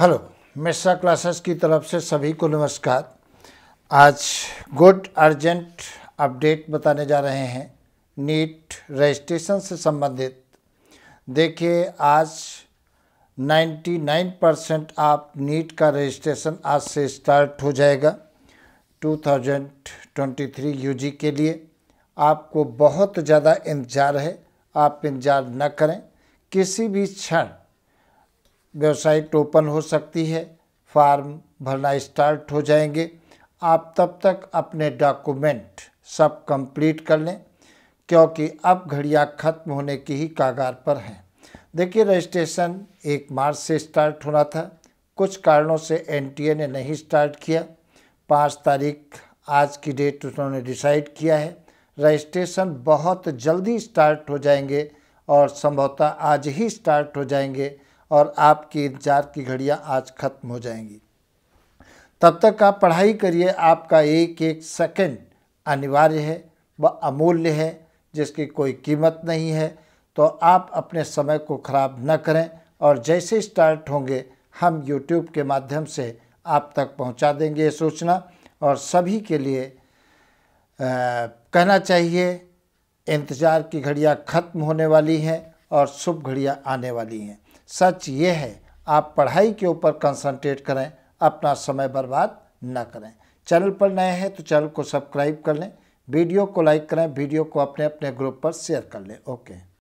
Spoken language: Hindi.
हेलो मिश्रा क्लासेस की तरफ से सभी को नमस्कार आज गुड अर्जेंट अपडेट बताने जा रहे हैं नीट रजिस्ट्रेशन से संबंधित देखिए आज 99 परसेंट आप नीट का रजिस्ट्रेशन आज से स्टार्ट हो जाएगा 2023 यूजी के लिए आपको बहुत ज़्यादा इंतज़ार है आप इंतज़ार न करें किसी भी क्षण वेबसाइट ओपन हो सकती है फार्म भरना स्टार्ट हो जाएंगे आप तब तक अपने डॉक्यूमेंट सब कंप्लीट कर लें क्योंकि अब घड़िया ख़त्म होने की ही कागार पर हैं देखिए रजिस्ट्रेशन एक मार्च से स्टार्ट होना था कुछ कारणों से एनटीए ने नहीं स्टार्ट किया पाँच तारीख आज की डेट उन्होंने डिसाइड किया है रजिस्ट्रेशन बहुत जल्दी स्टार्ट हो जाएंगे और संभवतः आज ही स्टार्ट हो जाएंगे और आपकी इंतजार की घड़ियाँ आज ख़त्म हो जाएंगी तब तक आप पढ़ाई करिए आपका एक एक सेकंड अनिवार्य है व अमूल्य है जिसकी कोई कीमत नहीं है तो आप अपने समय को ख़राब न करें और जैसे स्टार्ट होंगे हम यूट्यूब के माध्यम से आप तक पहुंचा देंगे ये सूचना और सभी के लिए आ, कहना चाहिए इंतज़ार की घड़ियाँ ख़त्म होने वाली हैं और शुभ घड़ियाँ आने वाली हैं सच ये है आप पढ़ाई के ऊपर कंसंट्रेट करें अपना समय बर्बाद न करें चैनल पर नए हैं तो चैनल को सब्सक्राइब कर लें वीडियो को लाइक करें वीडियो को अपने अपने ग्रुप पर शेयर कर लें ओके